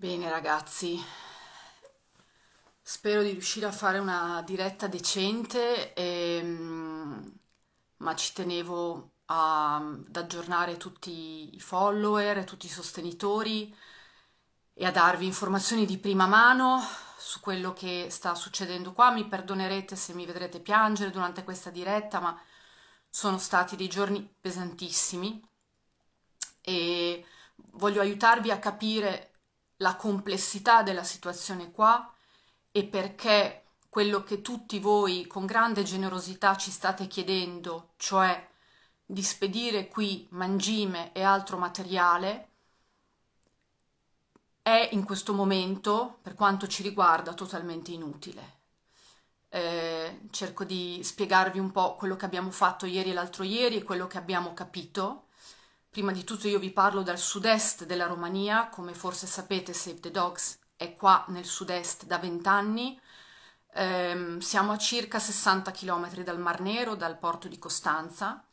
Bene ragazzi, spero di riuscire a fare una diretta decente, e, mm, ma ci tenevo a, mm, ad aggiornare tutti i follower, tutti i sostenitori e a darvi informazioni di prima mano su quello che sta succedendo qua. Mi perdonerete se mi vedrete piangere durante questa diretta, ma sono stati dei giorni pesantissimi e voglio aiutarvi a capire la complessità della situazione qua e perché quello che tutti voi con grande generosità ci state chiedendo, cioè di spedire qui mangime e altro materiale, è in questo momento, per quanto ci riguarda, totalmente inutile. Eh, cerco di spiegarvi un po' quello che abbiamo fatto ieri e l'altro ieri e quello che abbiamo capito Prima di tutto io vi parlo dal sud-est della Romania, come forse sapete Save the Dogs è qua nel sud-est da vent'anni, eh, siamo a circa 60 km dal Mar Nero, dal porto di Costanza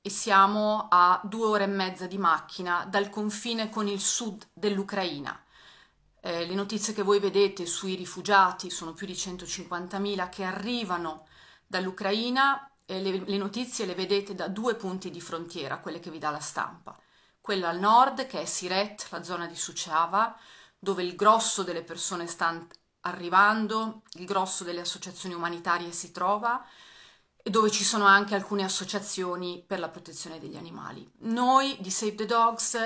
e siamo a due ore e mezza di macchina dal confine con il sud dell'Ucraina. Eh, le notizie che voi vedete sui rifugiati sono più di 150.000 che arrivano dall'Ucraina, le, le notizie le vedete da due punti di frontiera, quelle che vi dà la stampa. Quella al nord, che è Siret, la zona di Suceava, dove il grosso delle persone sta arrivando, il grosso delle associazioni umanitarie si trova e dove ci sono anche alcune associazioni per la protezione degli animali. Noi di Save the Dogs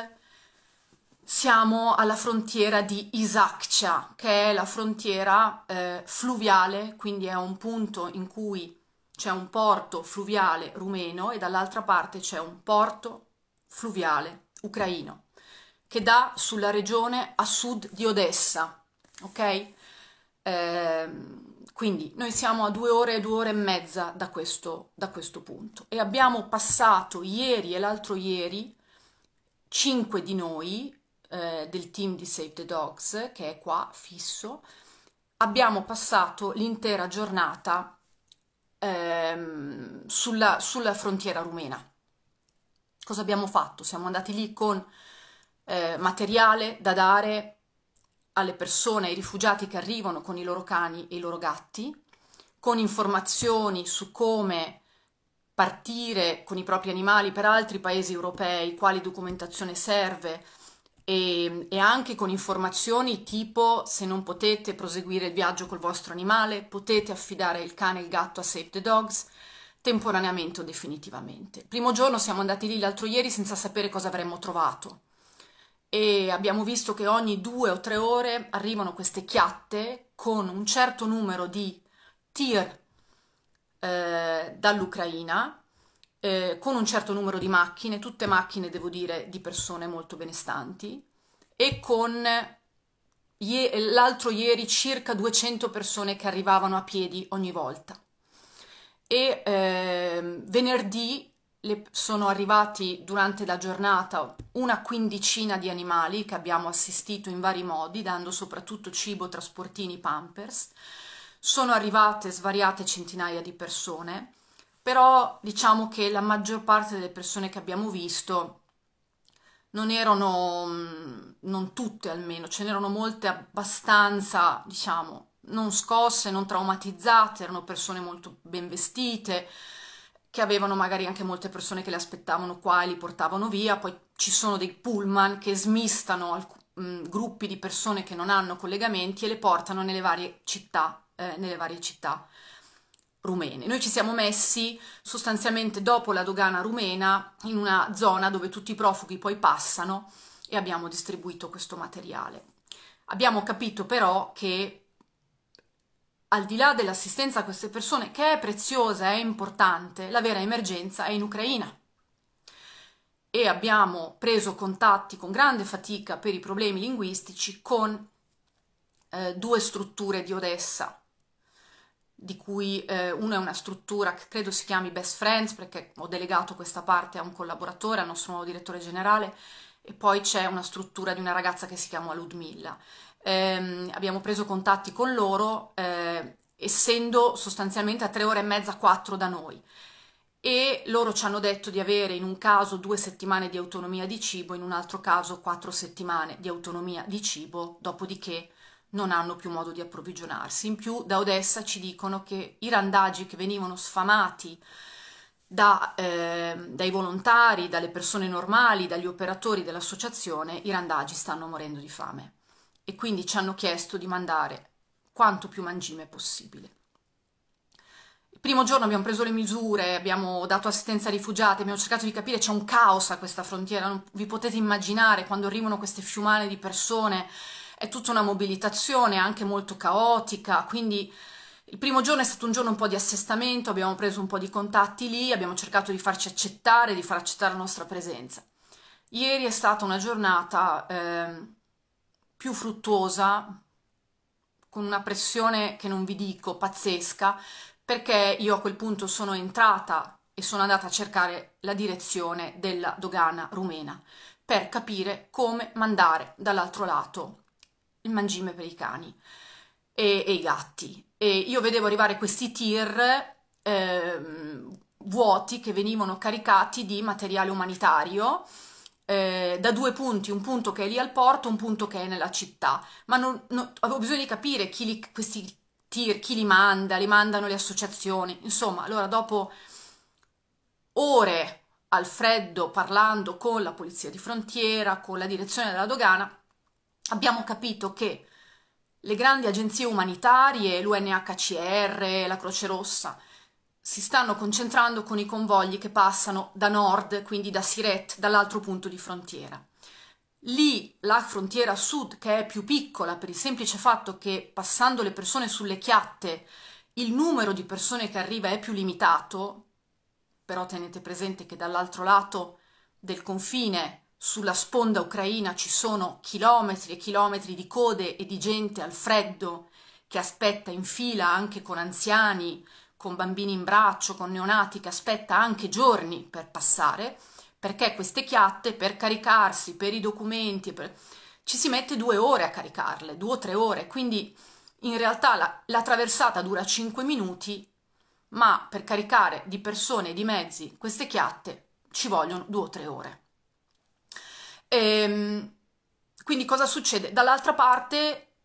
siamo alla frontiera di Isaccia, che è la frontiera eh, fluviale, quindi è un punto in cui c'è un porto fluviale rumeno e dall'altra parte c'è un porto fluviale ucraino che dà sulla regione a sud di Odessa, ok? Ehm, quindi noi siamo a due ore e due ore e mezza da questo, da questo, punto e abbiamo passato ieri e l'altro ieri cinque di noi eh, del team di Save the Dogs che è qua fisso abbiamo passato l'intera giornata ehm, sulla, sulla, frontiera rumena. Cosa abbiamo fatto? Siamo andati lì con eh, materiale da dare alle persone, ai rifugiati che arrivano con i loro cani e i loro gatti, con informazioni su come partire con i propri animali per altri paesi europei, quali documentazione serve, e, e, anche con informazioni tipo se non potete proseguire il viaggio col vostro animale, potete affidare il cane e il gatto a Save the Dogs temporaneamente o definitivamente. Il primo giorno siamo andati lì l'altro ieri senza sapere cosa avremmo trovato e abbiamo visto che ogni due o tre ore arrivano queste chiatte con un certo numero di tir eh, dall'Ucraina eh, con un certo numero di macchine, tutte macchine devo dire di persone molto benestanti, e con ie- l'altro ieri circa 200 persone che arrivavano a piedi ogni volta. E eh, venerdì le, sono arrivati durante la giornata una quindicina di animali che abbiamo assistito in vari modi, dando soprattutto cibo, trasportini, pampers. Sono arrivate svariate centinaia di persone però diciamo che la maggior parte delle persone che abbiamo visto non erano, mm, non tutte almeno, ce n'erano molte abbastanza, diciamo, non scosse, non traumatizzate, erano persone molto ben vestite, che avevano magari anche molte persone che le aspettavano qua e li portavano via, poi ci sono dei pullman che smistano alc- mh, mm, gruppi di persone che non hanno collegamenti e le portano nelle varie città, eh, nelle varie città rumene. Noi ci siamo messi sostanzialmente dopo la dogana rumena in una zona dove tutti i profughi poi passano e abbiamo distribuito questo materiale. Abbiamo capito però che al di là dell'assistenza a queste persone, che è preziosa, è importante, la vera emergenza è in Ucraina. E abbiamo preso contatti con grande fatica per i problemi linguistici con eh, due strutture di Odessa, di cui eh, uno è una struttura che credo si chiami Best Friends, perché ho delegato questa parte a un collaboratore, al nostro nuovo direttore generale, e poi c'è una struttura di una ragazza che si chiama Ludmilla. Eh, abbiamo preso contatti con loro, eh, essendo sostanzialmente a tre ore e mezza, quattro da noi. E loro ci hanno detto di avere in un caso due settimane di autonomia di cibo, in un altro caso quattro settimane di autonomia di cibo, dopodiché non hanno più modo di approvvigionarsi. In più da Odessa ci dicono che i randaggi che venivano sfamati da, eh, dai volontari, dalle persone normali, dagli operatori dell'associazione, i randaggi stanno morendo di fame e quindi ci hanno chiesto di mandare quanto più mangime possibile. Il primo giorno abbiamo preso le misure, abbiamo dato assistenza ai rifugiati, abbiamo cercato di capire, c'è un caos a questa frontiera, non vi potete immaginare quando arrivano queste fiumane di persone è tutta una mobilitazione anche molto caotica, quindi il primo giorno è stato un giorno un po' di assestamento, abbiamo preso un po' di contatti lì, abbiamo cercato di farci accettare, di far accettare la nostra presenza. Ieri è stata una giornata eh, più fruttuosa, con una pressione che non vi dico, pazzesca, perché io a quel punto sono entrata e sono andata a cercare la direzione della dogana rumena per capire come mandare dall'altro lato il mangime per i cani e, e i gatti. E io vedevo arrivare questi tir eh, vuoti che venivano caricati di materiale umanitario eh, da due punti, un punto che è lì al porto, un punto che è nella città, ma non, non, avevo bisogno di capire chi li, questi tir, chi li manda, li mandano le associazioni, insomma, allora dopo ore al freddo parlando con la polizia di frontiera, con la direzione della dogana, abbiamo capito che le grandi agenzie umanitarie, l'UNHCR, la Croce Rossa, si stanno concentrando con i convogli che passano da nord, quindi da Siret, dall'altro punto di frontiera. Lì la frontiera sud, che è più piccola per il semplice fatto che passando le persone sulle chiatte il numero di persone che arriva è più limitato, però tenete presente che dall'altro lato del confine sulla sponda ucraina ci sono chilometri e chilometri di code e di gente al freddo che aspetta in fila anche con anziani, con bambini in braccio, con neonati, che aspetta anche giorni per passare, perché queste chiatte per caricarsi, per i documenti, per... ci si mette due ore a caricarle, due o tre ore, quindi in realtà la, la traversata dura cinque minuti, ma per caricare di persone e di mezzi queste chiatte ci vogliono due o tre ore. E, ehm, quindi cosa succede? Dall'altra parte,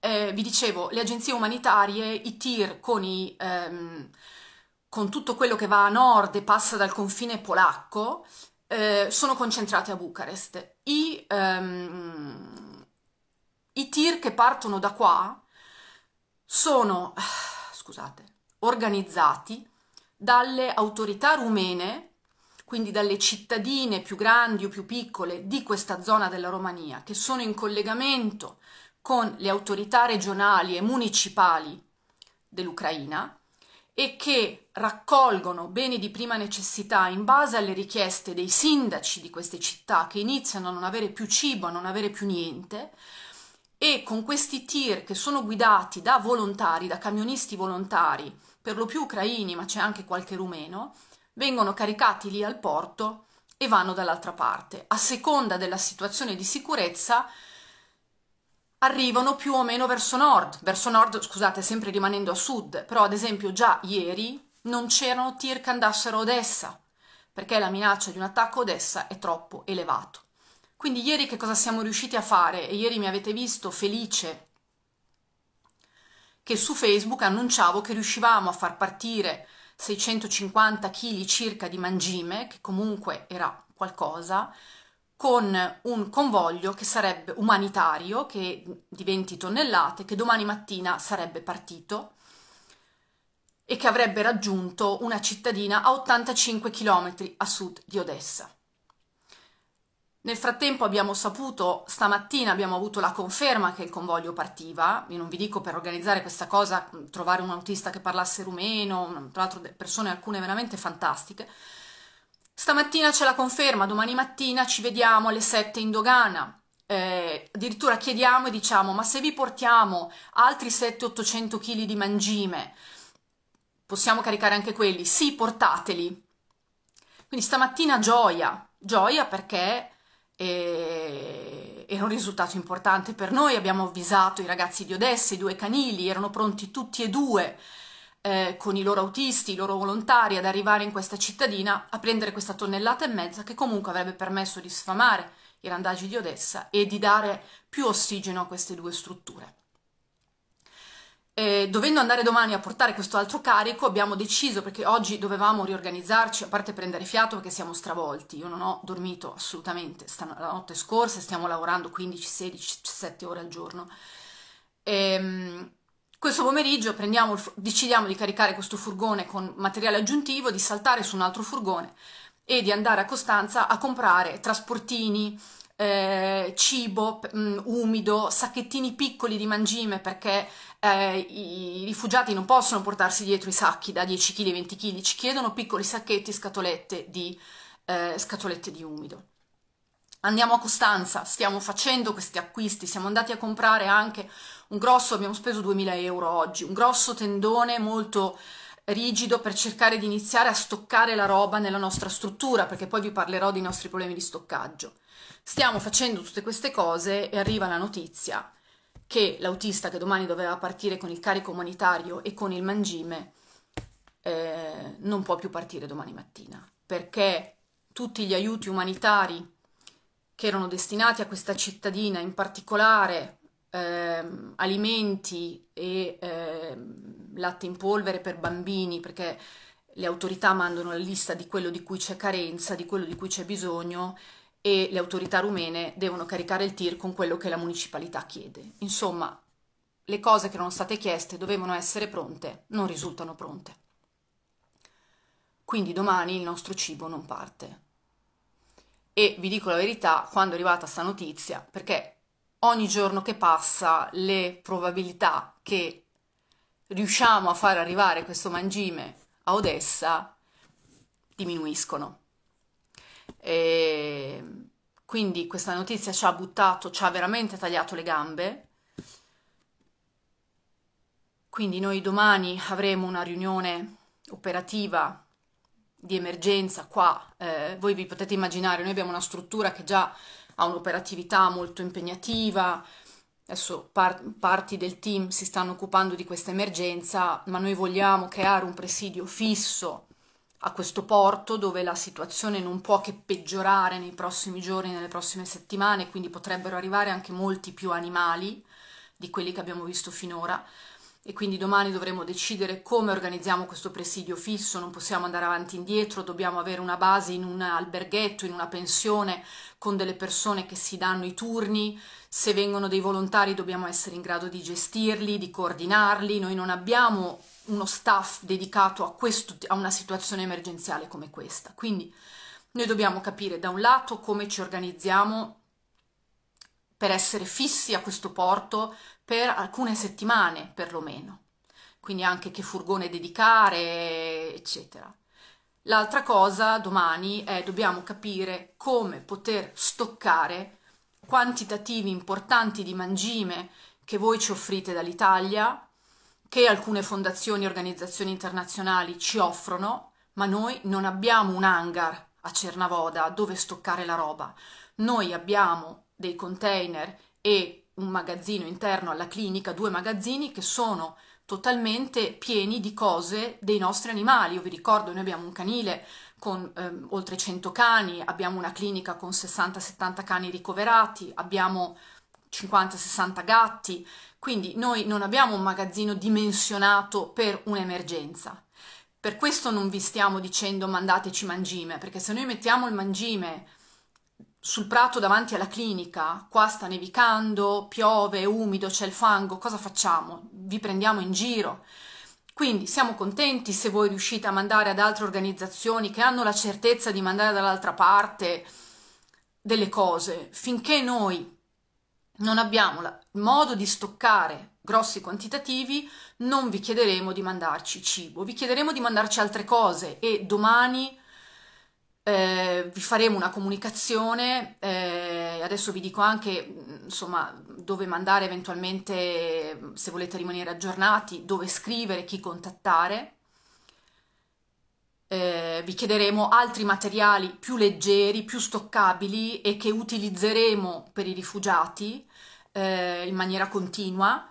eh, vi dicevo, le agenzie umanitarie, i tir con, i, ehm, con tutto quello che va a nord e passa dal confine polacco, eh, sono concentrate a Bucarest. I, ehm, I tir che partono da qua sono, scusate, organizzati dalle autorità rumene quindi dalle cittadine più grandi o più piccole di questa zona della Romania, che sono in collegamento con le autorità regionali e municipali dell'Ucraina e che raccolgono beni di prima necessità in base alle richieste dei sindaci di queste città che iniziano a non avere più cibo, a non avere più niente, e con questi tir che sono guidati da volontari, da camionisti volontari, per lo più ucraini, ma c'è anche qualche rumeno, vengono caricati lì al porto e vanno dall'altra parte. A seconda della situazione di sicurezza arrivano più o meno verso nord, verso nord, scusate, sempre rimanendo a sud, però ad esempio già ieri non c'erano tir che andassero a Odessa, perché la minaccia di un attacco a Odessa è troppo elevato. Quindi ieri che cosa siamo riusciti a fare? E ieri mi avete visto felice che su Facebook annunciavo che riuscivamo a far partire 650 kg circa di mangime, che comunque era qualcosa, con un convoglio che sarebbe umanitario, che di 20 tonnellate, che domani mattina sarebbe partito e che avrebbe raggiunto una cittadina a 85 km a sud di Odessa. Nel frattempo abbiamo saputo, stamattina abbiamo avuto la conferma che il convoglio partiva, io non vi dico per organizzare questa cosa, trovare un autista che parlasse rumeno, tra l'altro persone alcune veramente fantastiche. Stamattina c'è la conferma, domani mattina ci vediamo alle 7 in dogana, eh, addirittura chiediamo e diciamo ma se vi portiamo altri 7-800 kg di mangime, possiamo caricare anche quelli? Sì, portateli. Quindi stamattina gioia, gioia perché e era un risultato importante per noi, abbiamo avvisato i ragazzi di Odessa, i due canili, erano pronti tutti e due eh, con i loro autisti, i loro volontari ad arrivare in questa cittadina a prendere questa tonnellata e mezza che comunque avrebbe permesso di sfamare i randaggi di Odessa e di dare più ossigeno a queste due strutture. Eh, dovendo andare domani a portare questo altro carico, abbiamo deciso, perché oggi dovevamo riorganizzarci, a parte prendere fiato perché siamo stravolti, io non ho dormito assolutamente Stan- la notte scorsa, stiamo lavorando 15, 16, 17 ore al giorno. Ehm, questo pomeriggio fu- decidiamo di caricare questo furgone con materiale aggiuntivo, di saltare su un altro furgone e di andare a Costanza a comprare trasportini, eh, cibo mh, mm, umido, sacchettini piccoli di mangime perché eh, i rifugiati non possono portarsi dietro i sacchi da 10 kg, 20 kg, ci chiedono piccoli sacchetti, scatolette di, eh, scatolette di umido. Andiamo a Costanza, stiamo facendo questi acquisti, siamo andati a comprare anche un grosso, abbiamo speso 2000 euro oggi, un grosso tendone molto rigido per cercare di iniziare a stoccare la roba nella nostra struttura, perché poi vi parlerò dei nostri problemi di stoccaggio. Stiamo facendo tutte queste cose e arriva la notizia che l'autista che domani doveva partire con il carico umanitario e con il mangime eh, non può più partire domani mattina perché tutti gli aiuti umanitari che erano destinati a questa cittadina, in particolare eh, alimenti e eh, latte in polvere per bambini, perché le autorità mandano la lista di quello di cui c'è carenza, di quello di cui c'è bisogno, e le autorità rumene devono caricare il TIR con quello che la municipalità chiede. Insomma, le cose che erano state chieste dovevano essere pronte, non risultano pronte. Quindi domani il nostro cibo non parte. E vi dico la verità, quando è arrivata sta notizia, perché ogni giorno che passa le probabilità che riusciamo a far arrivare questo mangime a Odessa diminuiscono quindi questa notizia ci ha buttato, ci ha veramente tagliato le gambe. Quindi noi domani avremo una riunione operativa di emergenza qua. Eh, voi vi potete immaginare, noi abbiamo una struttura che già ha un'operatività molto impegnativa. Adesso par- parti del team si stanno occupando di questa emergenza, ma noi vogliamo creare un presidio fisso a questo porto dove la situazione non può che peggiorare nei prossimi giorni, nelle prossime settimane, quindi potrebbero arrivare anche molti più animali di quelli che abbiamo visto finora e quindi domani dovremo decidere come organizziamo questo presidio fisso, non possiamo andare avanti e indietro, dobbiamo avere una base in un alberghetto, in una pensione, con delle persone che si danno i turni, se vengono dei volontari dobbiamo essere in grado di gestirli, di coordinarli, noi non abbiamo uno staff dedicato a, questo, a una situazione emergenziale come questa. Quindi noi dobbiamo capire da un lato come ci organizziamo per essere fissi a questo porto per alcune settimane perlomeno, quindi anche che furgone dedicare, eccetera. L'altra cosa domani è dobbiamo capire come poter stoccare quantitativi importanti di mangime che voi ci offrite dall'Italia che alcune fondazioni e organizzazioni internazionali ci offrono, ma noi non abbiamo un hangar a Cernavoda dove stoccare la roba. Noi abbiamo dei container e un magazzino interno alla clinica, due magazzini che sono totalmente pieni di cose dei nostri animali. Io vi ricordo, noi abbiamo un canile con ehm, oltre 100 cani, abbiamo una clinica con 60-70 cani ricoverati, abbiamo 50-60 gatti, quindi noi non abbiamo un magazzino dimensionato per un'emergenza. Per questo non vi stiamo dicendo mandateci mangime, perché se noi mettiamo il mangime sul prato davanti alla clinica, qua sta nevicando, piove, è umido, c'è il fango, cosa facciamo? Vi prendiamo in giro. Quindi siamo contenti se voi riuscite a mandare ad altre organizzazioni che hanno la certezza di mandare dall'altra parte delle cose, finché noi non abbiamo la, modo di stoccare grossi quantitativi, non vi chiederemo di mandarci cibo, vi chiederemo di mandarci altre cose e domani eh, vi faremo una comunicazione, eh, adesso vi dico anche insomma, dove mandare eventualmente, se volete rimanere aggiornati, dove scrivere, chi contattare eh, vi chiederemo altri materiali più leggeri, più stoccabili e che utilizzeremo per i rifugiati eh, in maniera continua.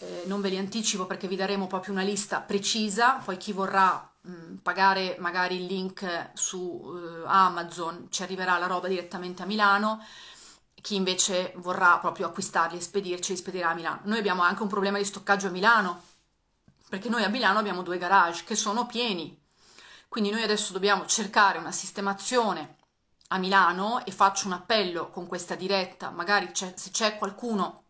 Eh, non ve li anticipo perché vi daremo proprio una lista precisa, poi chi vorrà mh, mm, pagare magari il link su eh, Amazon ci arriverà la roba direttamente a Milano, chi invece vorrà proprio acquistarli e spedirci li spedirà a Milano. Noi abbiamo anche un problema di stoccaggio a Milano perché noi a Milano abbiamo due garage che sono pieni quindi noi adesso dobbiamo cercare una sistemazione a Milano e faccio un appello con questa diretta, magari se c'è qualcuno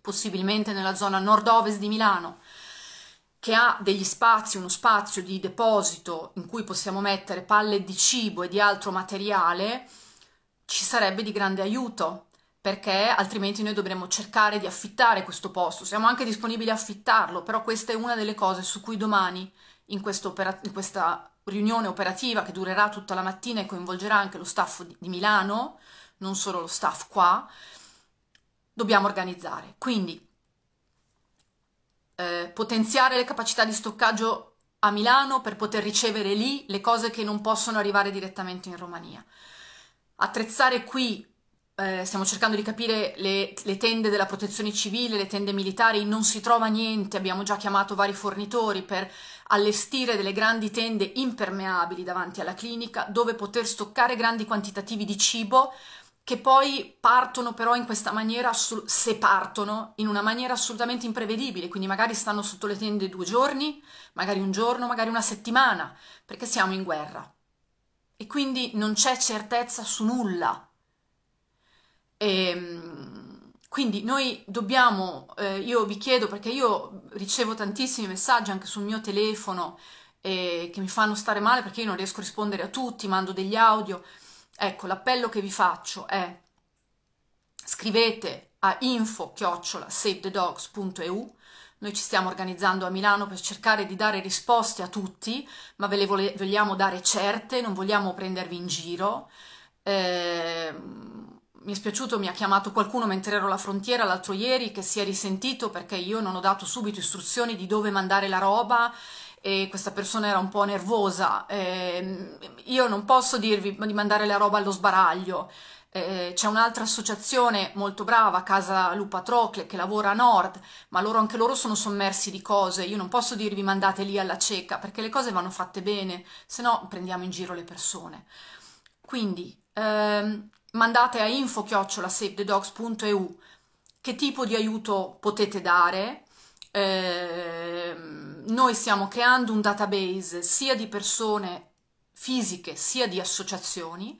possibilmente nella zona nord-ovest di Milano che ha degli spazi, uno spazio di deposito in cui possiamo mettere palle di cibo e di altro materiale, ci sarebbe di grande aiuto perché altrimenti noi dovremmo cercare di affittare questo posto. Siamo anche disponibili a affittarlo, però questa è una delle cose su cui domani in, quest in questa riunione operativa che durerà tutta la mattina e coinvolgerà anche lo staff di Milano, non solo lo staff qua, dobbiamo organizzare. Quindi eh, potenziare le capacità di stoccaggio a Milano per poter ricevere lì le cose che non possono arrivare direttamente in Romania. Attrezzare qui eh, stiamo cercando di capire le, le, tende della protezione civile, le tende militari, non si trova niente, abbiamo già chiamato vari fornitori per allestire delle grandi tende impermeabili davanti alla clinica dove poter stoccare grandi quantitativi di cibo che poi partono però in questa maniera, se partono, in una maniera assolutamente imprevedibile, quindi magari stanno sotto le tende due giorni, magari un giorno, magari una settimana, perché siamo in guerra. E quindi non c'è certezza su nulla, e, ehm, quindi noi dobbiamo, eh, io vi chiedo, perché io ricevo tantissimi messaggi anche sul mio telefono eh, che mi fanno stare male perché io non riesco a rispondere a tutti, mando degli audio. Ecco, l'appello che vi faccio è scrivete a info-savethedogs.eu noi ci stiamo organizzando a Milano per cercare di dare risposte a tutti, ma ve le vogliamo dare certe, non vogliamo prendervi in giro. Eh, mi è spiaciuto, mi ha chiamato qualcuno mentre ero alla frontiera l'altro ieri che si è risentito perché io non ho dato subito istruzioni di dove mandare la roba e questa persona era un po' nervosa. Eh, io non posso dirvi di mandare la roba allo sbaraglio. Eh, c'è un'altra associazione molto brava, Casa Lupa Trocle, che lavora a nord, ma loro, anche loro sono sommersi di cose. Io non posso dirvi mandate lì alla cieca, perché le cose vanno fatte bene, se no prendiamo in giro le persone. Quindi, ehm, mandate a info-savethedogs.eu che tipo di aiuto potete dare. Eh, noi stiamo creando un database sia di persone fisiche sia di associazioni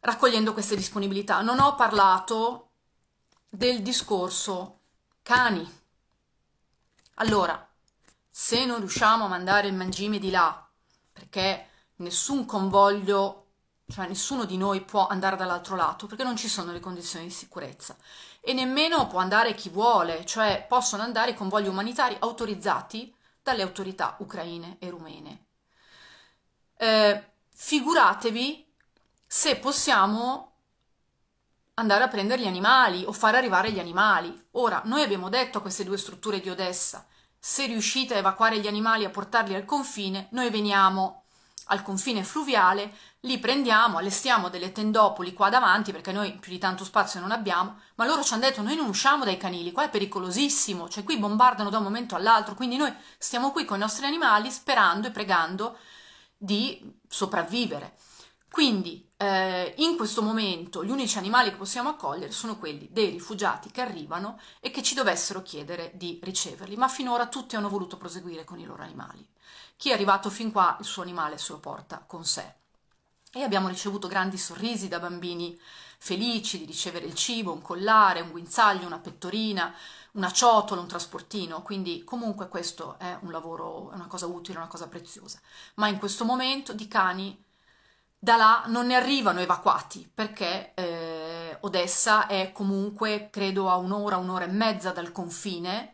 raccogliendo queste disponibilità. Non ho parlato del discorso cani. Allora, se non riusciamo a mandare il mangime di là perché nessun convoglio cioè nessuno di noi può andare dall'altro lato perché non ci sono le condizioni di sicurezza e nemmeno può andare chi vuole, cioè possono andare i convogli umanitari autorizzati dalle autorità ucraine e rumene. Eh, figuratevi se possiamo andare a prendere gli animali o far arrivare gli animali. Ora, noi abbiamo detto a queste due strutture di Odessa, se riuscite a evacuare gli animali e a portarli al confine, noi veniamo al confine fluviale, li prendiamo, allestiamo delle tendopoli qua davanti perché noi più di tanto spazio non abbiamo, ma loro ci hanno detto noi non usciamo dai canili, qua è pericolosissimo, cioè qui bombardano da un momento all'altro, quindi noi stiamo qui con i nostri animali sperando e pregando di sopravvivere. Quindi eh, in questo momento gli unici animali che possiamo accogliere sono quelli dei rifugiati che arrivano e che ci dovessero chiedere di riceverli, ma finora tutti hanno voluto proseguire con i loro animali. Chi è arrivato fin qua il suo animale se lo porta con sé. E abbiamo ricevuto grandi sorrisi da bambini felici di ricevere il cibo, un collare, un guinzaglio, una pettorina, una ciotola, un trasportino, quindi comunque questo è un lavoro, è una cosa utile, una cosa preziosa. Ma in questo momento di cani da là non ne arrivano evacuati perché eh, Odessa è comunque, credo, a un'ora, un'ora e mezza dal confine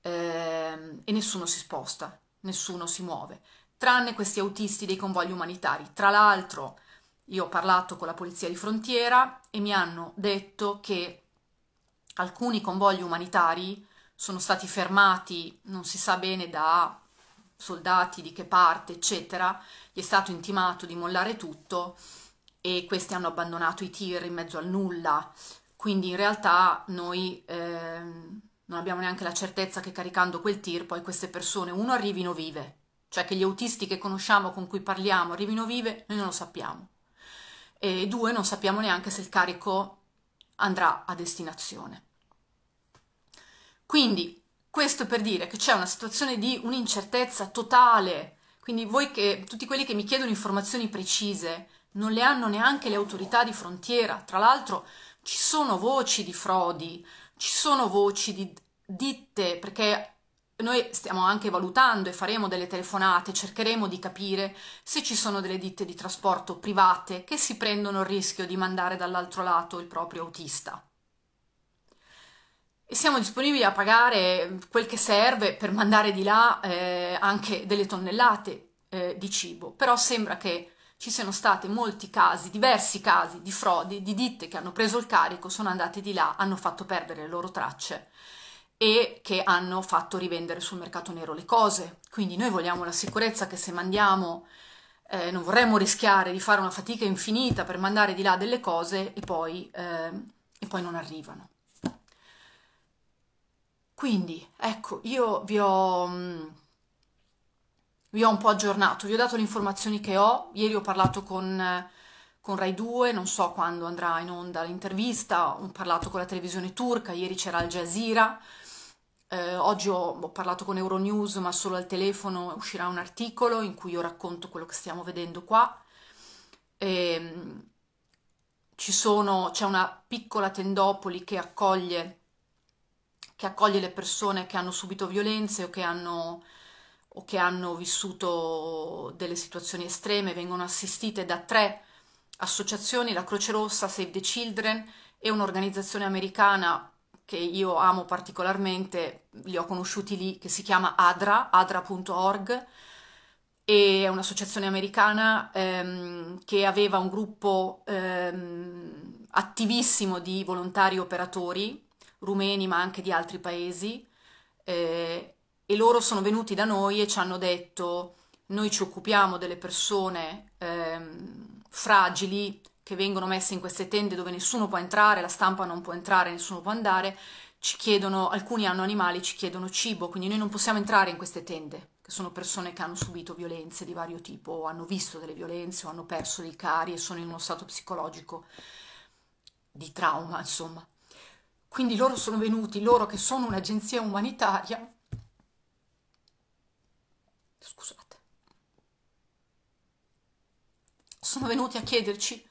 eh, e nessuno si sposta, nessuno si muove, tranne questi autisti dei convogli umanitari. Tra l'altro, io ho parlato con la polizia di frontiera e mi hanno detto che alcuni convogli umanitari sono stati fermati, non si sa bene da soldati di che parte, eccetera, gli è stato intimato di mollare tutto e questi hanno abbandonato i tir in mezzo al nulla. Quindi in realtà noi eh, non abbiamo neanche la certezza che caricando quel tir poi queste persone, uno, arrivino vive, cioè che gli autisti che conosciamo, con cui parliamo, arrivino vive, noi non lo sappiamo. E due, non sappiamo neanche se il carico andrà a destinazione. Quindi questo per dire che c'è una situazione di un'incertezza totale, quindi voi che, tutti quelli che mi chiedono informazioni precise, non le hanno neanche le autorità di frontiera. Tra l'altro ci sono voci di frodi, ci sono voci di ditte, perché noi stiamo anche valutando e faremo delle telefonate, cercheremo di capire se ci sono delle ditte di trasporto private che si prendono il rischio di mandare dall'altro lato il proprio autista e siamo disponibili a pagare quel che serve per mandare di là eh, anche delle tonnellate eh, di cibo, però sembra che ci siano stati molti casi, diversi casi di frodi, di ditte che hanno preso il carico, sono andate di là, hanno fatto perdere le loro tracce e che hanno fatto rivendere sul mercato nero le cose. Quindi noi vogliamo la sicurezza che se mandiamo, eh, non vorremmo rischiare di fare una fatica infinita per mandare di là delle cose e poi, eh, e poi non arrivano. Quindi, ecco, io vi ho, mm, vi ho un po' aggiornato, vi ho dato le informazioni che ho, ieri ho parlato con, con Rai 2, non so quando andrà in onda l'intervista, ho parlato con la televisione turca, ieri c'era Al Jazeera, eh, oggi ho, ho, parlato con Euronews, ma solo al telefono uscirà un articolo in cui io racconto quello che stiamo vedendo qua. E, ehm, ci sono, c'è una piccola tendopoli che accoglie che accoglie le persone che hanno subito violenze o che hanno, o che hanno vissuto delle situazioni estreme, vengono assistite da tre associazioni, la Croce Rossa, Save the Children e un'organizzazione americana che io amo particolarmente, li ho conosciuti lì, che si chiama ADRA, adra.org, e è un'associazione americana ehm, che aveva un gruppo ehm, attivissimo di volontari operatori rumeni ma anche di altri paesi eh, e loro sono venuti da noi e ci hanno detto noi ci occupiamo delle persone ehm, fragili che vengono messe in queste tende dove nessuno può entrare, la stampa non può entrare, nessuno può andare, ci chiedono, alcuni hanno animali, ci chiedono cibo, quindi noi non possiamo entrare in queste tende, che sono persone che hanno subito violenze di vario tipo, o hanno visto delle violenze, o hanno perso dei cari e sono in uno stato psicologico di trauma, insomma. Quindi loro sono venuti, loro che sono un'agenzia umanitaria, scusate, sono venuti a chiederci,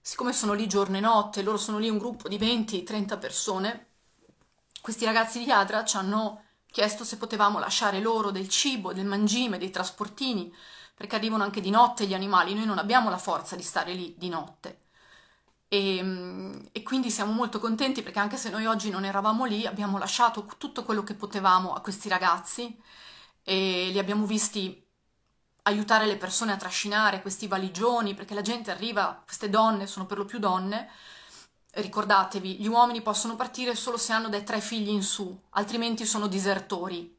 siccome sono lì giorno e notte, loro sono lì un gruppo di 20-30 persone, questi ragazzi di Adra ci hanno chiesto se potevamo lasciare loro del cibo, del mangime, dei trasportini, perché arrivano anche di notte gli animali, noi non abbiamo la forza di stare lì di notte. E, ehm, e, quindi siamo molto contenti perché anche se noi oggi non eravamo lì, abbiamo lasciato tutto quello che potevamo a questi ragazzi e li abbiamo visti aiutare le persone a trascinare questi valigioni perché la gente arriva, queste donne sono per lo più donne. Ricordatevi, gli uomini possono partire solo se hanno dai tre figli in su, altrimenti sono disertori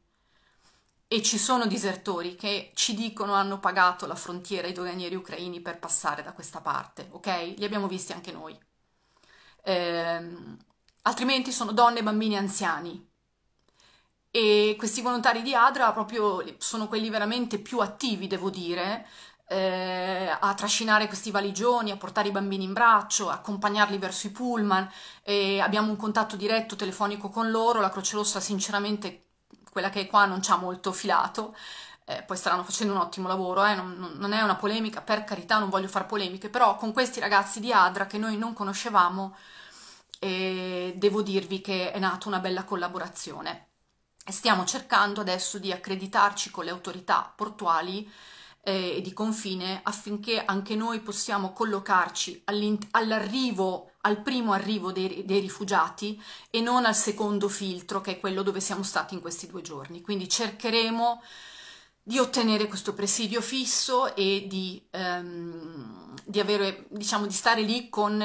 e ci sono disertori che ci dicono hanno pagato la frontiera ai doganieri ucraini per passare da questa parte, ok? Li abbiamo visti anche noi. Ehm, altrimenti sono donne, bambini, anziani. E questi volontari di Adra proprio sono quelli veramente più attivi, devo dire, eh, a trascinare questi valigioni, a portare i bambini in braccio, a accompagnarli verso i pullman. E abbiamo un contatto diretto telefonico con loro, la Croce Rossa sinceramente quella che qua non ci ha molto filato, eh, poi staranno facendo un ottimo lavoro, eh, non, non, è una polemica, per carità non voglio fare polemiche, però con questi ragazzi di Adra che noi non conoscevamo eh, devo dirvi che è nata una bella collaborazione. Stiamo cercando adesso di accreditarci con le autorità portuali eh, e di confine affinché anche noi possiamo collocarci all'arrivo al primo arrivo dei, dei, rifugiati e non al secondo filtro, che è quello dove siamo stati in questi due giorni. Quindi cercheremo di ottenere questo presidio fisso e di, ehm, di, avere, diciamo, di stare lì con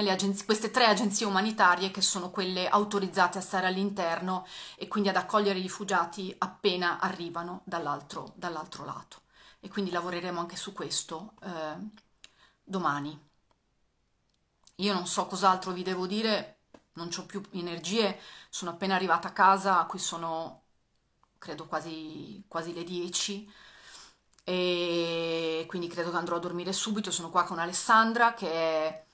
queste tre agenzie umanitarie che sono quelle autorizzate a stare all'interno e quindi ad accogliere i rifugiati appena arrivano dall'altro dall lato. E quindi lavoreremo anche su questo eh, domani. Io non so cos'altro vi devo dire, non ho più energie, sono appena arrivata a casa, qui sono credo quasi, quasi le 10 e quindi credo che andrò a dormire subito, sono qua con Alessandra che è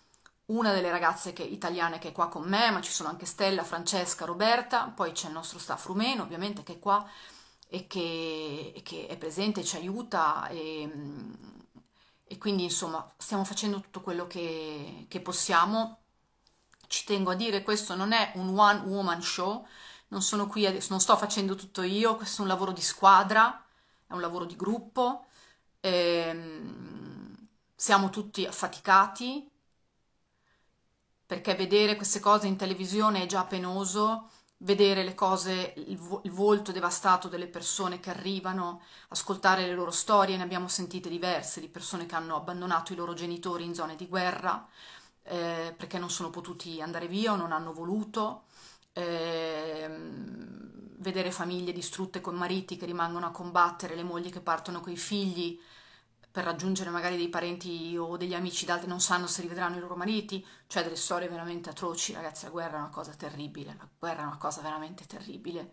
una delle ragazze che, italiane che è qua con me, ma ci sono anche Stella, Francesca, Roberta, poi c'è il nostro staff rumeno ovviamente che è qua e che, e che è presente, ci aiuta e, mm, e quindi insomma stiamo facendo tutto quello che, che possiamo. Ci tengo a dire, questo non è un one woman show, non sono qui, a, non sto facendo tutto io, questo è un lavoro di squadra, è un lavoro di gruppo, ehm, siamo tutti affaticati, perché vedere queste cose in televisione è già penoso, vedere le cose, il, vo il volto devastato delle persone che arrivano, ascoltare le loro storie, ne abbiamo sentite diverse di persone che hanno abbandonato i loro genitori in zone di guerra eh, perché non sono potuti andare via o non hanno voluto, eh, vedere famiglie distrutte con mariti che rimangono a combattere, le mogli che partono con i figli, per raggiungere magari dei parenti o degli amici d'altri non sanno se rivedranno i loro mariti, cioè delle storie veramente atroci, ragazzi, la guerra è una cosa terribile, la guerra è una cosa veramente terribile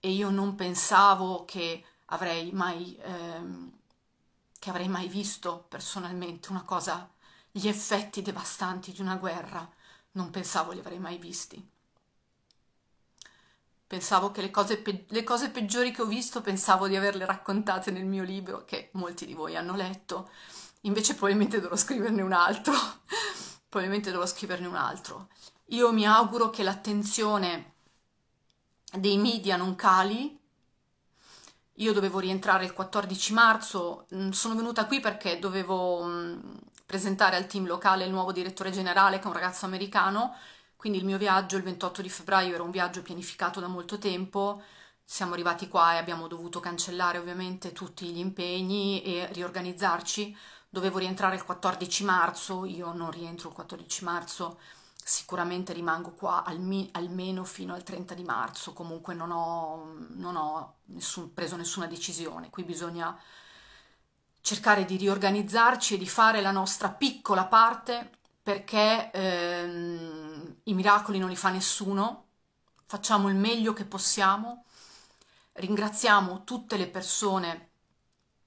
e io non pensavo che avrei mai, ehm, che avrei mai visto personalmente una cosa, gli effetti devastanti di una guerra, non pensavo li avrei mai visti pensavo che le cose, pe- le cose peggiori che ho visto pensavo di averle raccontate nel mio libro, che molti di voi hanno letto, invece probabilmente dovrò scriverne un altro, probabilmente dovrò scriverne un altro. Io mi auguro che l'attenzione dei media non cali. Io dovevo rientrare il 14 marzo, mm, sono venuta qui perché dovevo mm, presentare al team locale il nuovo direttore generale che è un ragazzo americano quindi il mio viaggio il 28 di febbraio era un viaggio pianificato da molto tempo, siamo arrivati qua e abbiamo dovuto cancellare ovviamente tutti gli impegni e riorganizzarci. Dovevo rientrare il 14 marzo, io non rientro il 14 marzo, sicuramente rimango qua almi- almeno fino al 30 di marzo, comunque non ho, non ho nessun, preso nessuna decisione, qui bisogna cercare di riorganizzarci e di fare la nostra piccola parte perché ehm, i miracoli non li fa nessuno, facciamo il meglio che possiamo, ringraziamo tutte le persone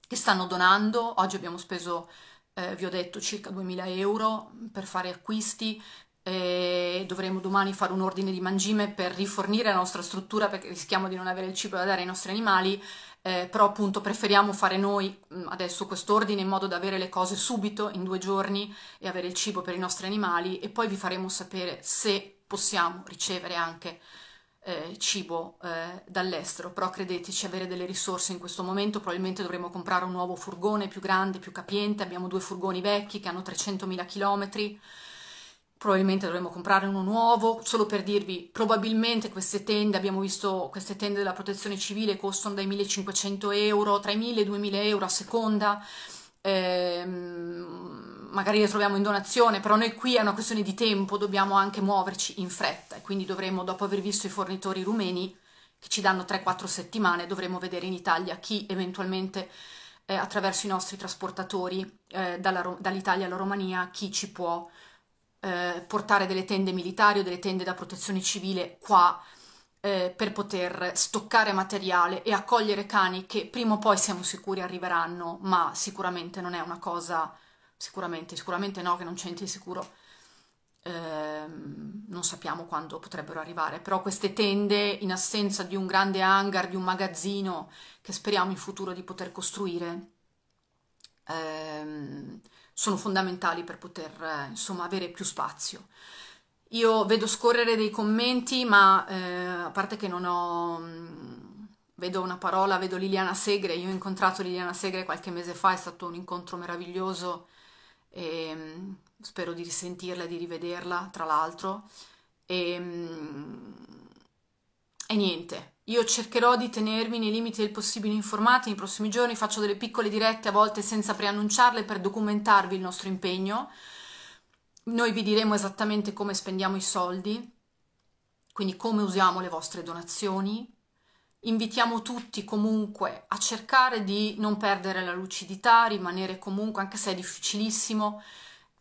che stanno donando, oggi abbiamo speso, eh, vi ho detto, circa 2000 euro per fare acquisti, e dovremo domani fare un ordine di mangime per rifornire la nostra struttura perché rischiamo di non avere il cibo da dare ai nostri animali, eh, però appunto preferiamo fare noi mm, adesso quest'ordine in modo da avere le cose subito, in due giorni, e avere il cibo per i nostri animali e poi vi faremo sapere se possiamo ricevere anche eh, cibo eh, dall'estero, però credeteci, avere delle risorse in questo momento, probabilmente dovremo comprare un nuovo furgone più grande, più capiente, abbiamo due furgoni vecchi che hanno 300.000 chilometri, probabilmente dovremmo comprare uno nuovo, solo per dirvi, probabilmente queste tende, abbiamo visto queste tende della protezione civile costano dai 1500 euro, tra i 1000 e i 2000 euro a seconda, eh, magari le troviamo in donazione, però noi qui è una questione di tempo, dobbiamo anche muoverci in fretta e quindi dovremmo, dopo aver visto i fornitori rumeni, che ci danno 3-4 settimane, dovremo vedere in Italia chi eventualmente eh, attraverso i nostri trasportatori eh, dall'Italia alla Romania, chi ci può eh, portare delle tende militari o delle tende da protezione civile qua eh, per poter stoccare materiale e accogliere cani che prima o poi siamo sicuri arriveranno, ma sicuramente non è una cosa, sicuramente, sicuramente no, che non c'entri sicuro. Eh, non sappiamo quando potrebbero arrivare, però queste tende in assenza di un grande hangar, di un magazzino che speriamo in futuro di poter costruire, ehm, sono fondamentali per poter eh, insomma avere più spazio. Io vedo scorrere dei commenti, ma eh, a parte che non ho... Mh, mm, vedo una parola, vedo Liliana Segre, io ho incontrato Liliana Segre qualche mese fa, è stato un incontro meraviglioso e mh, mm, spero di risentirla e di rivederla, tra l'altro. E, mm, e niente, io cercherò di tenermi nei limiti del possibile informati nei prossimi giorni, faccio delle piccole dirette a volte senza preannunciarle per documentarvi il nostro impegno. Noi vi diremo esattamente come spendiamo i soldi, quindi come usiamo le vostre donazioni. Invitiamo tutti comunque a cercare di non perdere la lucidità, rimanere comunque, anche se è difficilissimo,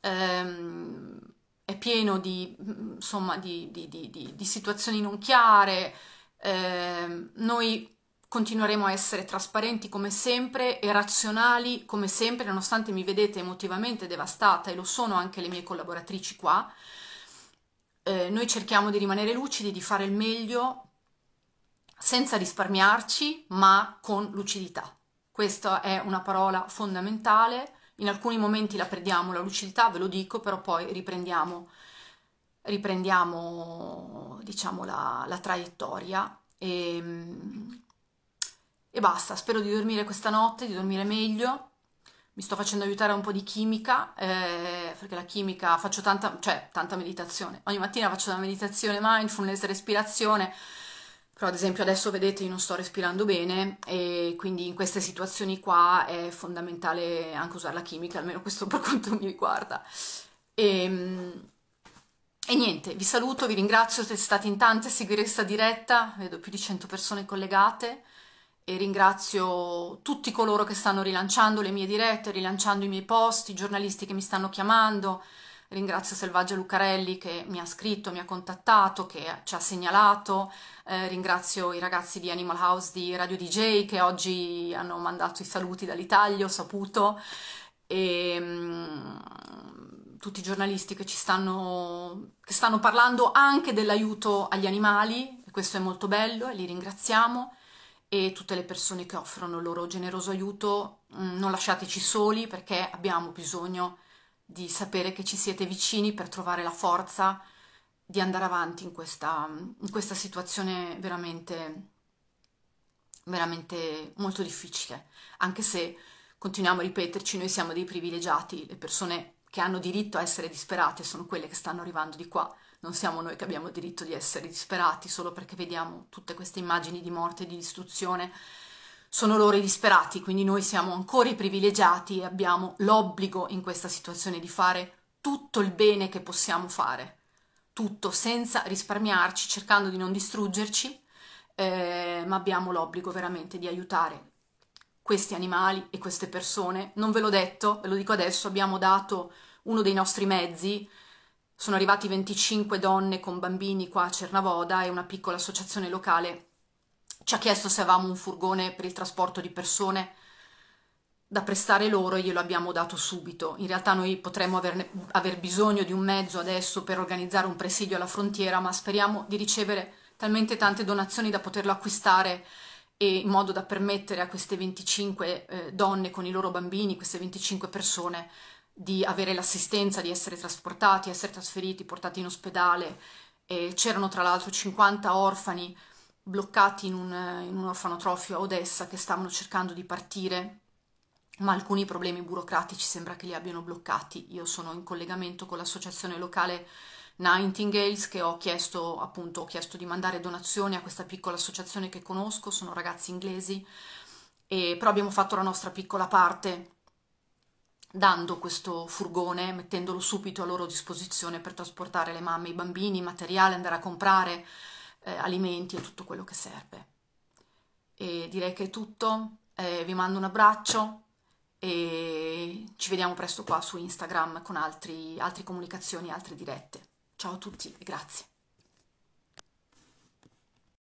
ehm, è pieno di, insomma, di, di, di situazioni non chiare eh, noi continueremo a essere trasparenti come sempre e razionali come sempre, nonostante mi vedete emotivamente devastata e lo sono anche le mie collaboratrici qua. Eh, noi cerchiamo di rimanere lucidi, di fare il meglio senza risparmiarci, ma con lucidità. Questa è una parola fondamentale. In alcuni momenti la perdiamo la lucidità, ve lo dico, però poi riprendiamo riprendiamo diciamo la, la traiettoria e, e basta, spero di dormire questa notte, di dormire meglio mi sto facendo aiutare un po' di chimica, eh, perché la chimica faccio tanta, cioè, tanta meditazione. Ogni mattina faccio una meditazione mindfulness, respirazione, però ad esempio adesso vedete io non sto respirando bene e quindi in queste situazioni qua è fondamentale anche usare la chimica, almeno questo per quanto mi riguarda. E, ehm, e niente, vi saluto, vi ringrazio, siete stati in tante a seguire questa diretta, vedo più di 100 persone collegate e ringrazio tutti coloro che stanno rilanciando le mie dirette, rilanciando i miei post, i giornalisti che mi stanno chiamando, ringrazio Selvaggia Lucarelli che mi ha scritto, mi ha contattato, che ci ha segnalato, eh, ringrazio i ragazzi di Animal House di Radio DJ che oggi hanno mandato i saluti dall'Italia, ho saputo. E, ehm, tutti i giornalisti che ci stanno, che stanno parlando anche dell'aiuto agli animali, e questo è molto bello e li ringraziamo, e tutte le persone che offrono il loro generoso aiuto, mm, non lasciateci soli perché abbiamo bisogno di sapere che ci siete vicini per trovare la forza di andare avanti in questa, in questa situazione veramente, veramente molto difficile, anche se continuiamo a ripeterci, noi siamo dei privilegiati, le persone che hanno diritto a essere disperate sono quelle che stanno arrivando di qua. Non siamo noi che abbiamo diritto di essere disperati solo perché vediamo tutte queste immagini di morte e di distruzione. Sono loro i disperati, quindi noi siamo ancora i privilegiati e abbiamo l'obbligo in questa situazione di fare tutto il bene che possiamo fare, tutto senza risparmiarci, cercando di non distruggerci, eh, ma abbiamo l'obbligo veramente di aiutare questi animali e queste persone. Non ve l'ho detto, ve lo dico adesso, abbiamo dato uno dei nostri mezzi, sono arrivati 25 donne con bambini qua a Cernavoda e una piccola associazione locale ci ha chiesto se avevamo un furgone per il trasporto di persone da prestare loro e glielo abbiamo dato subito. In realtà noi potremmo averne, aver bisogno di un mezzo adesso per organizzare un presidio alla frontiera, ma speriamo di ricevere talmente tante donazioni da poterlo acquistare e in modo da permettere a queste 25 eh, donne con i loro bambini, queste 25 persone, di avere l'assistenza, di essere trasportati, essere trasferiti, portati in ospedale. E c'erano tra l'altro 50 orfani bloccati in un, in un orfanotrofio a Odessa che stavano cercando di partire, ma alcuni problemi burocratici sembra che li abbiano bloccati. Io sono in collegamento con l'associazione locale Nightingales che ho chiesto appunto ho chiesto di mandare donazioni a questa piccola associazione che conosco, sono ragazzi inglesi, e, però abbiamo fatto la nostra piccola parte dando questo furgone, mettendolo subito a loro disposizione per trasportare le mamme, i bambini, materiale, andare a comprare eh, alimenti e tutto quello che serve. E direi che è tutto, eh, vi mando un abbraccio e ci vediamo presto qua su Instagram con altri, altre comunicazioni, altre dirette. Ciao a tutti e grazie.